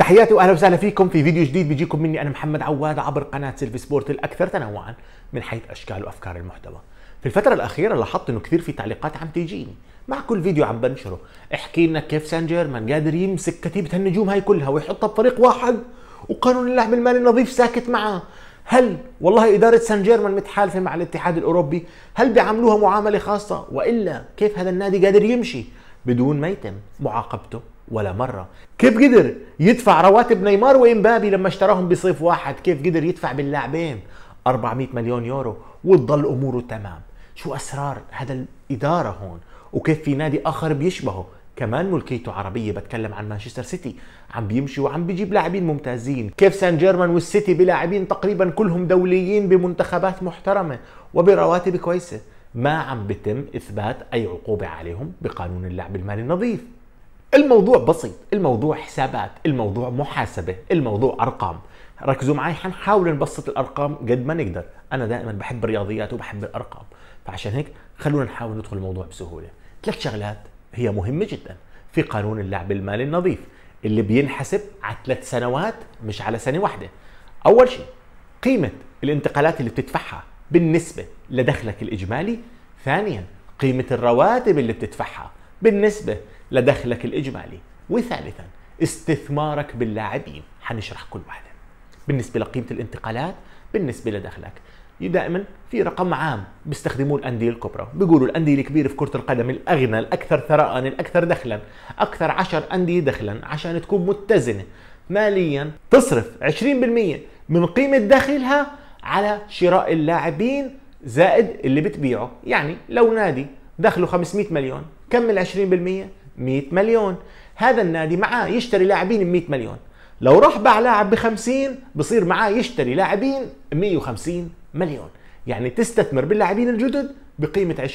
تحياتي واهلا وسهلا فيكم في فيديو جديد بيجيكم مني انا محمد عواد عبر قناه سيلفي سبورت الاكثر تنوعا من حيث اشكال وافكار المحتوى. في الفترة الأخيرة لاحظت إنه كثير في تعليقات عم تيجيني، مع كل فيديو عم بنشره، احكي لنا كيف سان جيرمان قادر يمسك كتيبة النجوم هاي كلها ويحطها بفريق واحد وقانون اللعب المالي النظيف ساكت معه، هل والله إدارة سان جيرمان متحالفة مع الاتحاد الأوروبي؟ هل بيعاملوها معاملة خاصة؟ وإلا كيف هذا النادي قادر يمشي بدون ما يتم معاقبته ولا مرة كيف قدر يدفع رواتب نيمار وإمبابي لما اشتراهم بصيف واحد كيف قدر يدفع باللاعبين 400 مليون يورو وتضل أموره تمام شو أسرار هذا الإدارة هون وكيف في نادي آخر بيشبهه كمان ملكيته عربية بتكلم عن مانشستر سيتي عم بيمشي وعم بيجيب لاعبين ممتازين كيف سان جيرمان والسيتي بلاعبين تقريبا كلهم دوليين بمنتخبات محترمة وبرواتب كويسة ما عم بتم إثبات أي عقوبة عليهم بقانون اللعب المالي النظيف الموضوع بسيط الموضوع حسابات الموضوع محاسبة الموضوع أرقام ركزوا معي حنحاول نبسط الأرقام قد ما نقدر أنا دائما بحب الرياضيات وبحب الأرقام فعشان هيك خلونا نحاول ندخل الموضوع بسهولة ثلاث شغلات هي مهمة جدا في قانون اللعب المالي النظيف اللي بينحسب على ثلاث سنوات مش على سنة واحدة أول شيء قيمة الانتقالات اللي بتدفعها بالنسبة لدخلك الإجمالي ثانيا قيمة الرواتب اللي بتدفعها بالنسبة لدخلك الإجمالي وثالثا استثمارك باللاعبين حنشرح كل واحدة بالنسبة لقيمة الانتقالات بالنسبة لدخلك دائما في رقم عام بيستخدموه الانديه الكبرى بيقولوا الانديه الكبيره في كره القدم الاغنى الاكثر ثراء الاكثر دخلا اكثر 10 انديه دخلا عشان تكون متزنه ماليا تصرف 20% من قيمه دخلها على شراء اللاعبين زائد اللي بتبيعه يعني لو نادي دخله 500 مليون ال 20% 100 مليون هذا النادي معاه يشتري لاعبين ب 100 مليون لو راح باع لاعب ب 50 بصير معاه يشتري لاعبين 150 مليون يعني تستثمر باللاعبين الجدد بقيمة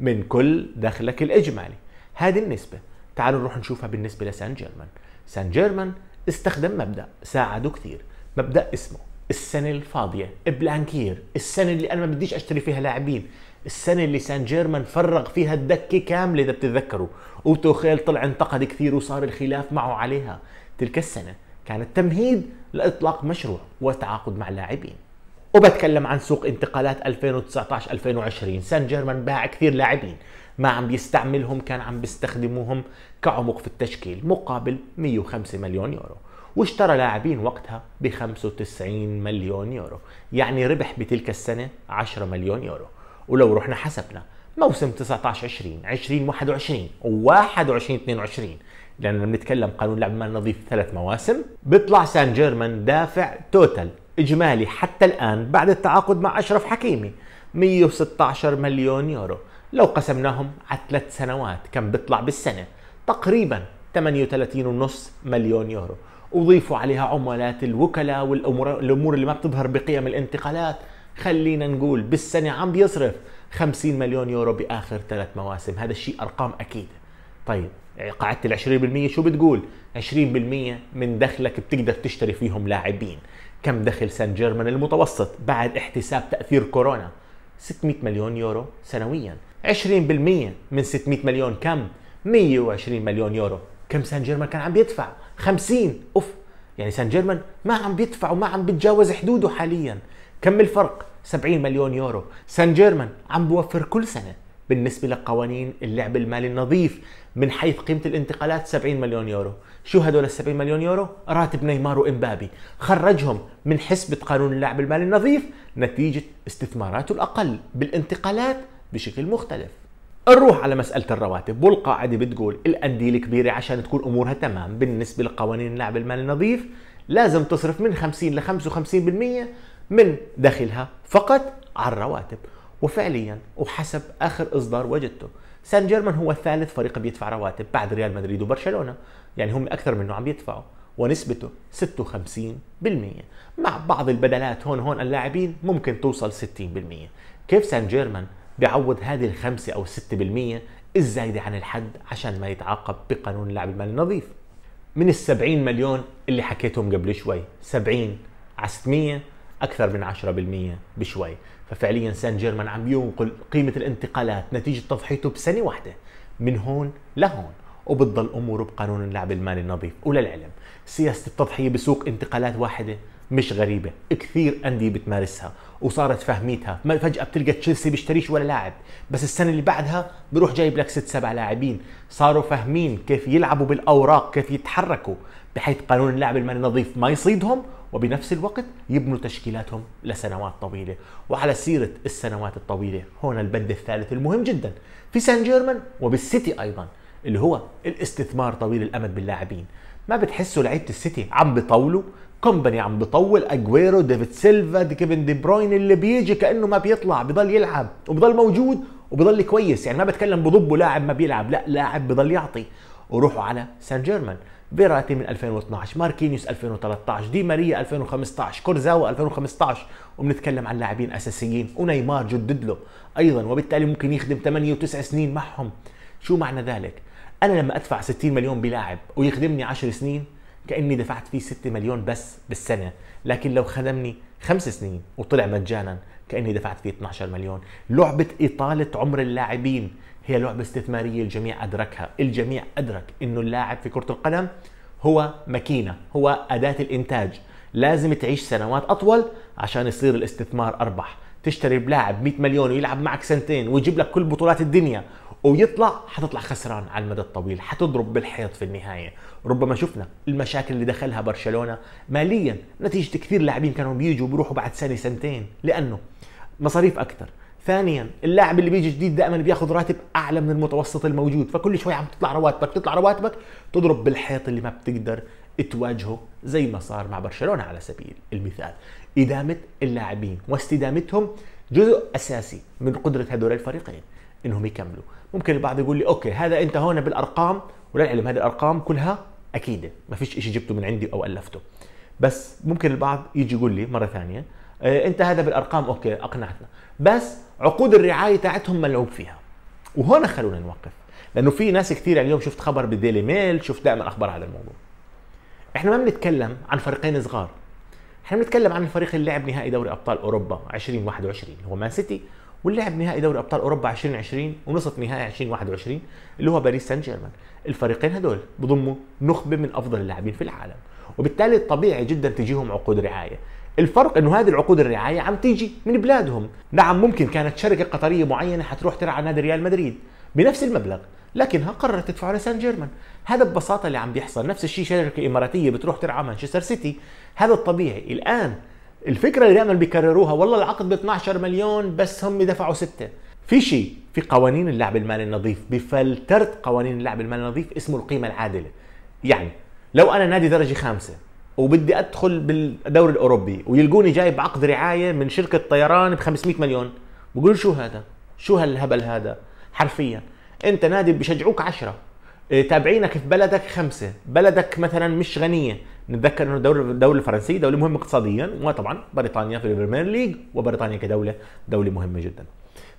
20% من كل دخلك الإجمالي هذه النسبة تعالوا نروح نشوفها بالنسبة لسان جيرمان سان جيرمان استخدم مبدأ ساعده كثير مبدأ اسمه السنة الفاضية بلانكير السنة اللي أنا ما بديش أشتري فيها لاعبين السنة اللي سان جيرمان فرغ فيها الدكة كاملة إذا بتتذكروا وتوخيل طلع انتقد كثير وصار الخلاف معه عليها تلك السنة كان التمهيد لإطلاق مشروع وتعاقد مع لاعبين وبتكلم عن سوق انتقالات 2019 2020 سان جيرمان باع كثير لاعبين ما عم بيستعملهم كان عم بيستخدموهم كعمق في التشكيل مقابل 105 مليون يورو واشترى لاعبين وقتها ب 95 مليون يورو يعني ربح بتلك السنة 10 مليون يورو ولو رحنا حسبنا موسم 19 20 20 21 و21 22 لان بنتكلم قانون لعب مال نظيف ثلاث مواسم بيطلع سان جيرمان دافع توتال اجمالي حتى الان بعد التعاقد مع اشرف حكيمي 116 مليون يورو لو قسمناهم على ثلاث سنوات كم بيطلع بالسنه تقريبا 38.5 مليون يورو وضيفوا عليها عمالات الوكلاء والامور اللي ما بتظهر بقيم الانتقالات خلينا نقول بالسنه عم بيصرف 50 مليون يورو باخر ثلاث مواسم هذا الشيء ارقام اكيد طيب قاعدة ال 20% شو بتقول؟ 20% من دخلك بتقدر تشتري فيهم لاعبين كم دخل سان جيرمان المتوسط بعد احتساب تأثير كورونا 600 مليون يورو سنويا 20% من 600 مليون كم؟ 120 مليون يورو كم سان جيرمان كان عم بيدفع 50 اوف يعني سان جيرمان ما عم بيدفع وما عم بيتجاوز حدوده حاليا كم الفرق 70 مليون يورو سان جيرمان عم بوفر كل سنه بالنسبة لقوانين اللعب المالي النظيف من حيث قيمة الانتقالات 70 مليون يورو شو هدول ال 70 مليون يورو؟ راتب نيمار وإمبابي خرجهم من حسبة قانون اللعب المالي النظيف نتيجة استثماراته الأقل بالانتقالات بشكل مختلف نروح على مسألة الرواتب والقاعدة بتقول الأندية الكبيرة عشان تكون أمورها تمام بالنسبة لقوانين اللعب المالي النظيف لازم تصرف من 50 ل 55% من دخلها فقط على الرواتب وفعليا وحسب آخر إصدار وجدته سان جيرمان هو ثالث فريق بيدفع رواتب بعد ريال مدريد وبرشلونة يعني هم أكثر منه عم يدفعوا ونسبته 56% مع بعض البدلات هون هون اللاعبين ممكن توصل 60% كيف سان جيرمان بيعوض هذه الخمسة أو الستة بالمية الزايدة عن الحد عشان ما يتعاقب بقانون لعب المال النظيف من السبعين مليون اللي حكيتهم قبل شوي سبعين على 600 أكثر من 10% بشوي ففعليا سان جيرمان عم ينقل قيمة الانتقالات نتيجة تضحيته بسنة واحدة من هون لهون وبتضل أموره بقانون اللعب المالي النظيف وللعلم سياسة التضحية بسوق انتقالات واحدة مش غريبه كثير انديه بتمارسها وصارت فهميتها فجاه بتلقى تشيلسي بيشتريش ولا لاعب بس السنه اللي بعدها بيروح جايب لك ست سبع لاعبين صاروا فاهمين كيف يلعبوا بالاوراق كيف يتحركوا بحيث قانون اللعب المالي النظيف ما يصيدهم وبنفس الوقت يبنوا تشكيلاتهم لسنوات طويله وعلى سيره السنوات الطويله هون البند الثالث المهم جدا في سان جيرمان وبالسيتي ايضا اللي هو الاستثمار طويل الامد باللاعبين ما بتحسوا لعيبه السيتي عم بيطولوا كومباني عم بيطول اجويرو ديفيد سيلفا دي كيفن دي بروين اللي بيجي كانه ما بيطلع بضل يلعب وبضل موجود وبضل كويس يعني ما بتكلم بضبه لاعب ما بيلعب لا لاعب بضل يعطي وروحوا على سان جيرمان فيراتي من 2012 ماركينيوس 2013 دي ماريا 2015 كورزاوا 2015 وبنتكلم عن لاعبين اساسيين ونيمار جدد له ايضا وبالتالي ممكن يخدم 8 و9 سنين معهم شو معنى ذلك انا لما ادفع 60 مليون بلاعب ويخدمني 10 سنين كاني دفعت فيه 6 مليون بس بالسنه لكن لو خدمني خمس سنين وطلع مجانا كاني دفعت فيه 12 مليون لعبه اطاله عمر اللاعبين هي لعبه استثماريه الجميع ادركها الجميع ادرك انه اللاعب في كره القدم هو ماكينه هو اداه الانتاج لازم تعيش سنوات اطول عشان يصير الاستثمار اربح تشتري بلاعب 100 مليون ويلعب معك سنتين ويجيب لك كل بطولات الدنيا ويطلع حتطلع خسران على المدى الطويل حتضرب بالحيط في النهايه ربما شفنا المشاكل اللي دخلها برشلونه ماليا نتيجه كثير لاعبين كانوا بيجوا بيروحوا بعد سنه سنتين لانه مصاريف اكثر ثانيا اللاعب اللي بيجي جديد دائما بياخذ راتب اعلى من المتوسط الموجود فكل شوي عم تطلع رواتبك تطلع رواتبك تضرب بالحيط اللي ما بتقدر تواجهه زي ما صار مع برشلونه على سبيل المثال ادامه اللاعبين واستدامتهم جزء اساسي من قدره هدول الفريقين انهم يكملوا ممكن البعض يقول لي اوكي هذا انت هون بالارقام وللعلم هذه الارقام كلها اكيده ما فيش شيء جبته من عندي او الفته بس ممكن البعض يجي يقول لي مره ثانيه آه، انت هذا بالارقام اوكي اقنعتنا بس عقود الرعايه تاعتهم ملعوب فيها وهون خلونا نوقف لانه في ناس كثير اليوم شفت خبر بالديلي ميل شفت دائما اخبار على الموضوع احنا ما بنتكلم عن فريقين صغار احنا بنتكلم عن الفريق اللي لعب نهائي دوري ابطال اوروبا 2021 هو مان سيتي ولعب نهائي دوري ابطال اوروبا 2020 ونصف نهائي 2021 اللي هو باريس سان جيرمان الفريقين هدول بضموا نخبه من افضل اللاعبين في العالم وبالتالي طبيعي جدا تجيهم عقود رعايه الفرق انه هذه العقود الرعايه عم تيجي من بلادهم نعم ممكن كانت شركه قطريه معينه حتروح ترعى نادي ريال مدريد بنفس المبلغ لكنها قررت تدفعه لسان جيرمان هذا ببساطه اللي عم بيحصل نفس الشيء شركه اماراتيه بتروح ترعى مانشستر سيتي هذا الطبيعي الان الفكره اللي دائما بيكرروها والله العقد ب 12 مليون بس هم دفعوا سته في شيء في قوانين اللعب المالي النظيف بفلترت قوانين اللعب المالي النظيف اسمه القيمه العادله يعني لو انا نادي درجه خامسه وبدي ادخل بالدوري الاوروبي ويلقوني جايب عقد رعايه من شركه طيران ب 500 مليون بقول شو هذا شو هالهبل هذا حرفيا انت نادي بشجعوك عشرة إيه، تابعينك في بلدك خمسة بلدك مثلا مش غنية نتذكر انه الدوري الدوله الفرنسيه دوله مهمه اقتصاديا وطبعا بريطانيا في البريمير ليج وبريطانيا كدوله دوله مهمه جدا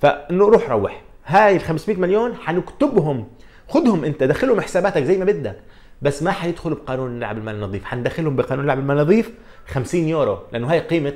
فانه روح روح هاي ال 500 مليون حنكتبهم خذهم انت دخلهم حساباتك زي ما بدك بس ما حيدخلوا بقانون لعب المال النظيف حندخلهم بقانون لعب المال النظيف 50 يورو لانه هاي قيمه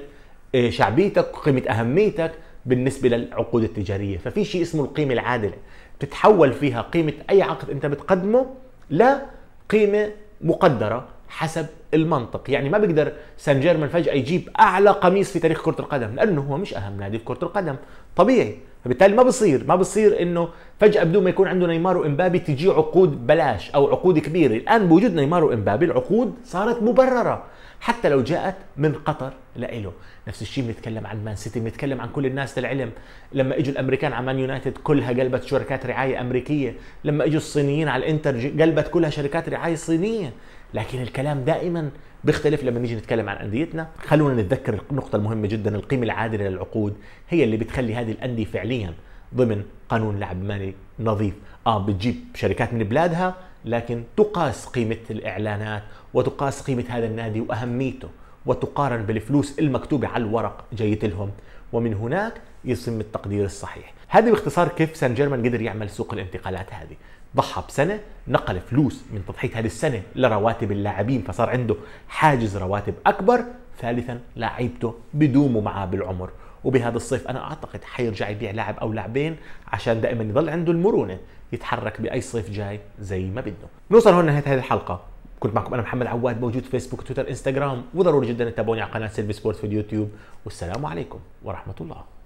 آه، شعبيتك وقيمه اهميتك بالنسبه للعقود التجاريه ففي شيء اسمه القيمه العادله بتتحول فيها قيمه اي عقد انت بتقدمه لقيمه مقدره حسب المنطق يعني ما بيقدر سان جيرمان فجاه يجيب اعلى قميص في تاريخ كره القدم لانه هو مش اهم نادي في كره القدم طبيعي فبالتالي ما بصير ما بصير انه فجاه بدون ما يكون عنده نيمار وامبابي تجي عقود بلاش او عقود كبيره الان بوجود نيمار وامبابي العقود صارت مبرره حتى لو جاءت من قطر لإله نفس الشيء بنتكلم عن مان سيتي بنتكلم عن كل الناس للعلم لما اجوا الامريكان على مان يونايتد كلها قلبت شركات رعايه امريكيه لما اجوا الصينيين على الانتر قلبت كلها شركات رعايه صينيه لكن الكلام دائما بيختلف لما نيجي نتكلم عن انديتنا خلونا نتذكر النقطه المهمه جدا القيمه العادله للعقود هي اللي بتخلي هذه الانديه فعليا ضمن قانون لعب مالي نظيف اه بتجيب شركات من بلادها لكن تقاس قيمه الاعلانات وتقاس قيمه هذا النادي واهميته وتقارن بالفلوس المكتوبه على الورق جيت لهم ومن هناك يتم التقدير الصحيح هذا باختصار كيف سان جيرمان قدر يعمل سوق الانتقالات هذه ضحى بسنه نقل فلوس من تضحيه هذه السنه لرواتب اللاعبين فصار عنده حاجز رواتب اكبر ثالثا لعيبته بدوموا معاه بالعمر وبهذا الصيف انا اعتقد حيرجع يبيع لاعب او لاعبين عشان دائما يضل عنده المرونه يتحرك باي صيف جاي زي ما بده نوصل هون نهايه هذه الحلقه كنت معكم انا محمد عواد موجود في فيسبوك تويتر انستغرام وضروري جدا تتابعوني على قناه سيلفي سبورت في اليوتيوب والسلام عليكم ورحمه الله